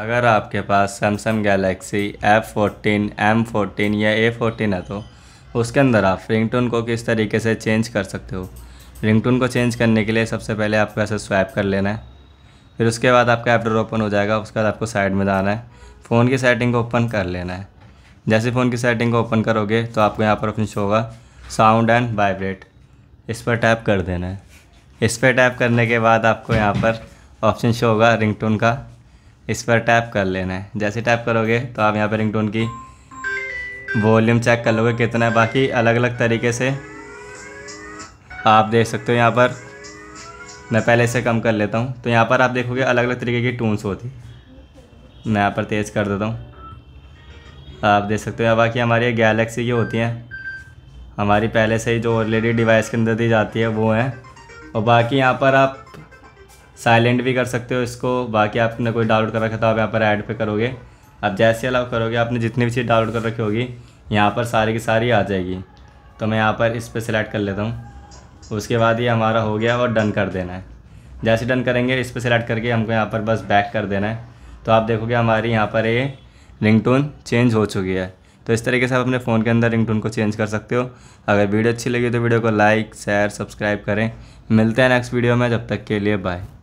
अगर आपके पास Samsung Galaxy F fourteen M fourteen या ए फोर्टीन है तो उसके अंदर आप रिंगटोन को किस तरीके से चेंज कर सकते हो रिंगटोन को चेंज करने के लिए सबसे पहले आपको ऐसे स्वैप कर लेना है फिर उसके बाद आपका एपडोर ओपन हो जाएगा उसके बाद आपको साइड में जाना है फ़ोन की सेटिंग को ओपन कर लेना है जैसे फ़ोन की सेटिंग को ओपन करोगे तो आपको यहाँ पर ऑप्शन शो होगा साउंड एंड वाइब्रेट इस पर टैप कर देना है इस पर टैप करने के बाद आपको यहाँ पर ऑप्शन शो होगा रिंगटोन का इस पर टैप कर लेना है जैसे टैप करोगे तो आप यहाँ पर रिंगटोन की वॉल्यूम चेक कर लोगे कितना है बाकी अलग अलग तरीके से आप देख सकते हो यहाँ पर मैं पहले से कम कर लेता हूँ तो यहाँ पर आप देखोगे अलग अलग तरीके की टूनस होती मैं यहाँ पर तेज़ कर देता हूँ आप देख सकते हो यहाँ बाकी हमारी गैलेक्सी की होती हैं हमारी पहले से ही जो ऑलरेडी डिवाइस के अंदर दी जाती है वो हैं और बाकी यहाँ पर आप साइलेंट भी कर सकते हो इसको बाकी आपने कोई डाउनलोड कर रखा था आप यहाँ पर ऐड पे करोगे आप जैसे अलाउ करोगे आपने जितनी भी चीज़ डाउनलोड कर रखी होगी यहाँ पर सारी की सारी आ जाएगी तो मैं यहाँ पर इस पर सिलेक्ट कर लेता हूँ उसके बाद ये हमारा हो गया और डन कर देना है जैसे डन करेंगे इस पर सिलेक्ट करके हमको यहाँ पर बस बैक कर देना है तो आप देखोगे हमारी यहाँ पर ये रिंग चेंज हो चुकी है तो इस तरीके से आप अपने फ़ोन के अंदर रिंग को चेंज कर सकते हो अगर वीडियो अच्छी लगी तो वीडियो को लाइक शेयर सब्सक्राइब करें मिलते हैं नेक्स्ट वीडियो में जब तक के लिए बाय